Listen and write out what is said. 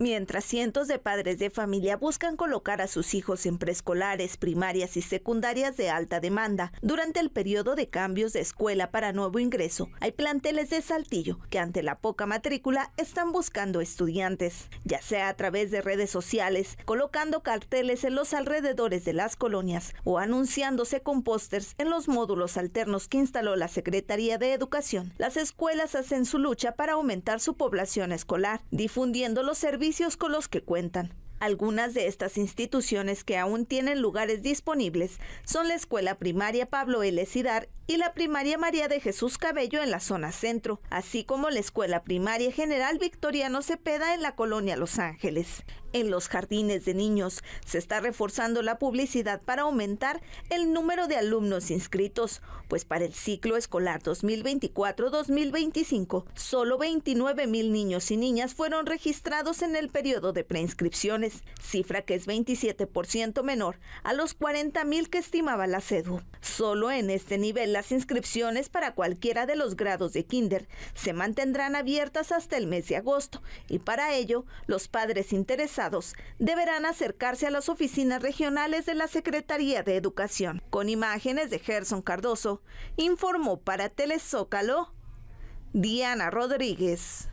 Mientras cientos de padres de familia buscan colocar a sus hijos en preescolares, primarias y secundarias de alta demanda, durante el periodo de cambios de escuela para nuevo ingreso, hay planteles de Saltillo que ante la poca matrícula están buscando estudiantes, ya sea a través de redes sociales, colocando carteles en los alrededores de las colonias o anunciándose con pósters en los módulos alternos que instaló la Secretaría de Educación. Las escuelas hacen su lucha para aumentar su población escolar, difundiendo los servicios con los que cuentan. Algunas de estas instituciones que aún tienen lugares disponibles son la Escuela Primaria Pablo L. Cidar y la Primaria María de Jesús Cabello en la zona centro, así como la Escuela Primaria General Victoriano Cepeda en la colonia Los Ángeles. En los jardines de niños se está reforzando la publicidad para aumentar el número de alumnos inscritos, pues para el ciclo escolar 2024-2025 solo 29 mil niños y niñas fueron registrados en el periodo de preinscripciones, cifra que es 27% menor a los 40 mil que estimaba la CEDU. Solo en este nivel las inscripciones para cualquiera de los grados de kinder se mantendrán abiertas hasta el mes de agosto y para ello los padres interesados deberán acercarse a las oficinas regionales de la Secretaría de Educación. Con imágenes de Gerson Cardoso, informó para Telezócalo Diana Rodríguez.